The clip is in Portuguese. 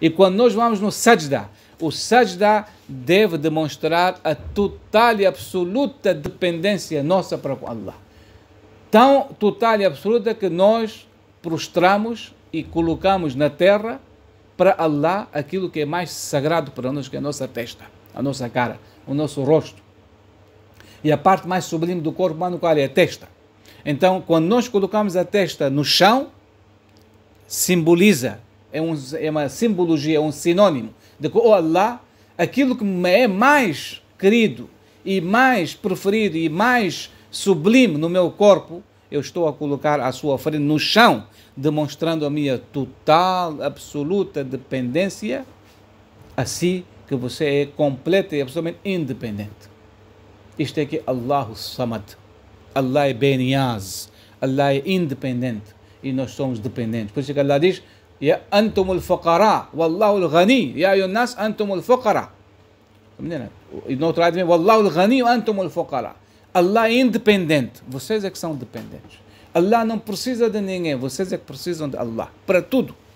E quando nós vamos no sajda, o sajda deve demonstrar a total e absoluta dependência nossa para com Allah. Tão total e absoluta que nós prostramos e colocamos na terra para Allah aquilo que é mais sagrado para nós, que é a nossa testa, a nossa cara, o nosso rosto. E a parte mais sublime do corpo humano qual é? A testa. Então, quando nós colocamos a testa no chão, simboliza é, um, é uma simbologia, é um sinônimo de que, oh Allah, aquilo que me é mais querido e mais preferido e mais sublime no meu corpo, eu estou a colocar à sua frente no chão, demonstrando a minha total, absoluta dependência, assim que você é completa e absolutamente independente. Isto é que Allahu Samad. Allah é Beniaz. Allah é independente. E nós somos dependentes. Por isso é que Allah diz: Ya antumul fuqara wallahul ghani. Ya ayuhan nas antumul fuqara. Menina, e no outro lado vem wallahul ghani antumul fuqara. Allah é independente, vocês é que são dependentes. Allah não precisa de ninguém, vocês é que precisam de Allah para tudo.